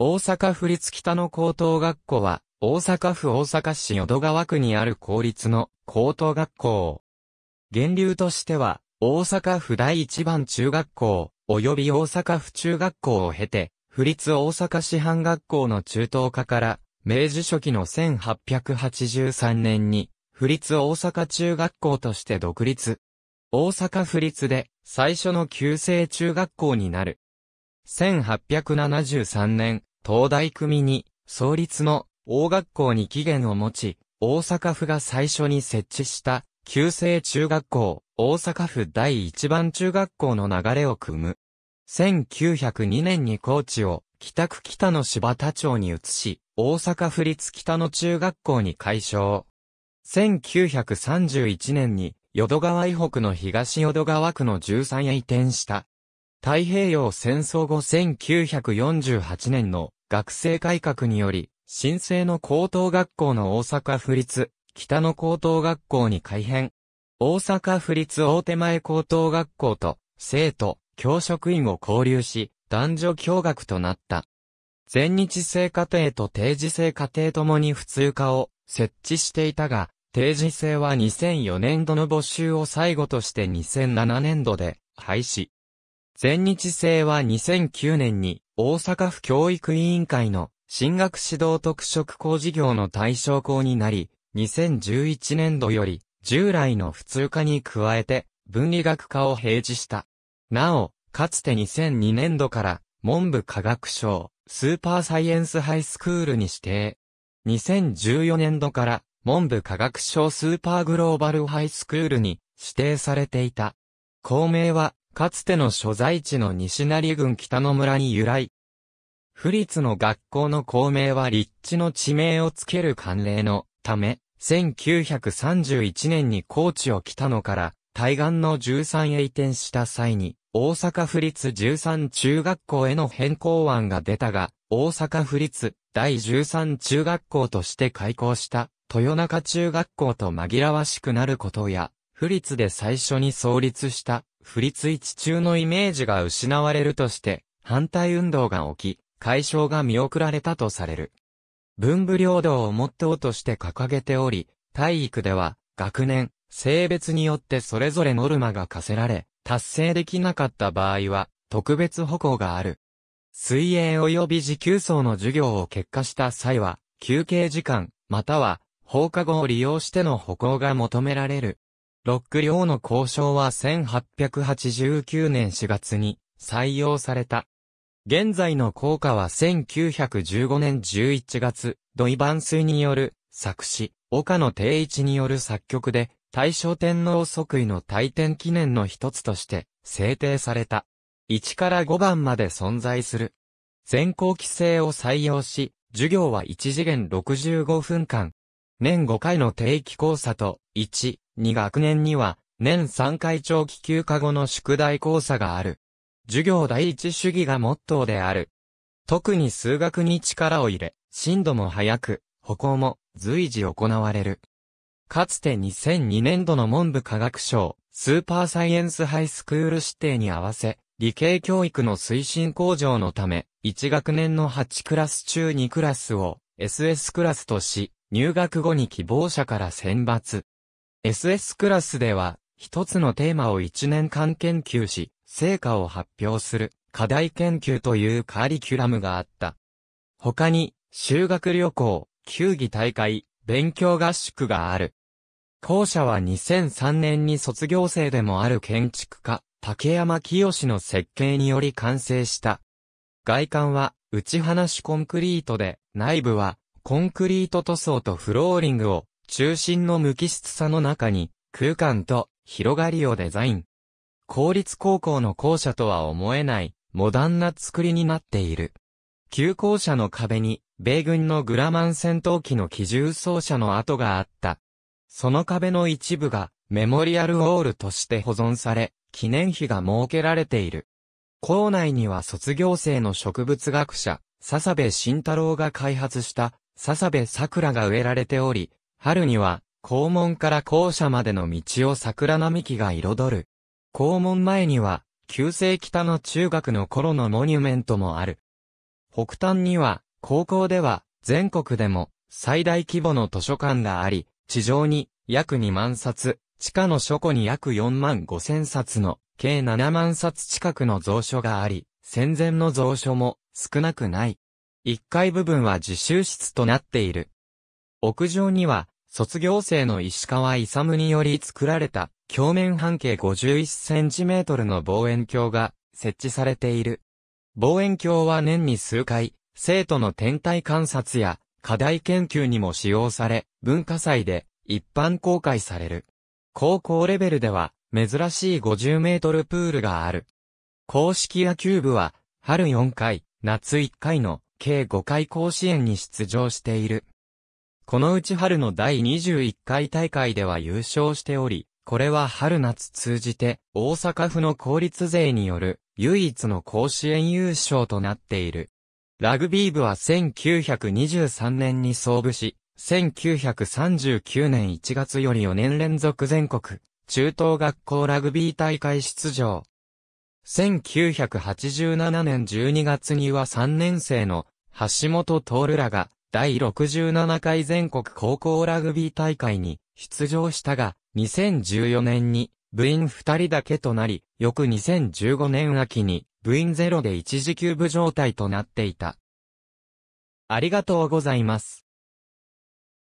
大阪府立北野高等学校は、大阪府大阪市淀川区にある公立の高等学校。源流としては、大阪府第一番中学校、及び大阪府中学校を経て、府立大阪市販学校の中等科から、明治初期の1883年に、府立大阪中学校として独立。大阪府立で、最初の旧制中学校になる。1873年、東大組に、創立の大学校に起源を持ち、大阪府が最初に設置した、旧制中学校、大阪府第一番中学校の流れを組む。1902年に高知を、北区北の柴田町に移し、大阪府立北の中学校に改称。1931年に、淀川以北の東淀川区の13へ移転した。太平洋戦争後1948年の学生改革により、新生の高等学校の大阪府立、北野高等学校に改編。大阪府立大手前高等学校と、生徒、教職員を交流し、男女共学となった。全日制家庭と定時制家庭ともに普通科を設置していたが、定時制は2004年度の募集を最後として2007年度で廃止。全日制は2009年に大阪府教育委員会の進学指導特色校事業の対象校になり、2011年度より従来の普通科に加えて分離学科を平示した。なお、かつて2002年度から文部科学省スーパーサイエンスハイスクールに指定。2014年度から文部科学省スーパーグローバルハイスクールに指定されていた。校名はかつての所在地の西成郡北野村に由来。府立の学校の校名は立地の地名をつける慣例のため、1931年に高知を北野から対岸の13へ移転した際に、大阪府立13中学校への変更案が出たが、大阪府立第13中学校として開校した豊中中学校と紛らわしくなることや、府立で最初に創立した不立位置中のイメージが失われるとして、反対運動が起き、解消が見送られたとされる。文武両道をモットーとして掲げており、体育では、学年、性別によってそれぞれノルマが課せられ、達成できなかった場合は、特別歩行がある。水泳及び持久走の授業を結果した際は、休憩時間、または、放課後を利用しての歩行が求められる。ロック領の交渉は1889年4月に採用された。現在の効果は1915年11月、土井万水による作詞、岡野定一による作曲で、大正天皇即位の大天記念の一つとして制定された。1から5番まで存在する。全校規制を採用し、授業は1次元65分間。年5回の定期講座と、1、2学年には、年3回長期休暇後の宿題講座がある。授業第一主義がモットーである。特に数学に力を入れ、進度も早く、歩行も随時行われる。かつて2002年度の文部科学省、スーパーサイエンスハイスクール指定に合わせ、理系教育の推進向上のため、1学年の8クラス中2クラスを SS クラスとし、入学後に希望者から選抜。SS クラスでは、一つのテーマを一年間研究し、成果を発表する、課題研究というカリキュラムがあった。他に、修学旅行、球技大会、勉強合宿がある。校舎は2003年に卒業生でもある建築家、竹山清の設計により完成した。外観は、打ち放しコンクリートで、内部は、コンクリート塗装とフローリングを中心の無機質さの中に、空間と広がりをデザイン。公立高校の校舎とは思えない、モダンな作りになっている。旧校舎の壁に、米軍のグラマン戦闘機の機銃装車の跡があった。その壁の一部が、メモリアルウォールとして保存され、記念碑が設けられている。校内には卒業生の植物学者、笹部慎太郎が開発した、笹部桜が植えられており、春には、校門から校舎までの道を桜並木が彩る。校門前には、旧世北の中学の頃のモニュメントもある。北端には、高校では、全国でも、最大規模の図書館があり、地上に、約2万冊、地下の書庫に約4万5千冊の、計7万冊近くの蔵書があり、戦前の蔵書も、少なくない。1階部分は自習室となっている。屋上には、卒業生の石川勇により作られた、鏡面半径 51cm の望遠鏡が設置されている。望遠鏡は年に数回、生徒の天体観察や課題研究にも使用され、文化祭で一般公開される。高校レベルでは、珍しい50メートルプールがある。公式野球部は、春4回、夏1回の計5回甲子園に出場している。このうち春の第21回大会では優勝しており、これは春夏通じて大阪府の公立勢による唯一の甲子園優勝となっている。ラグビー部は1923年に創部し、1939年1月より4年連続全国、中等学校ラグビー大会出場。1987年12月には3年生の橋本徹らが第67回全国高校ラグビー大会に出場したが、2014年に部員2人だけとなり、翌2015年秋に部員ゼロで一時休部状態となっていた。ありがとうございます。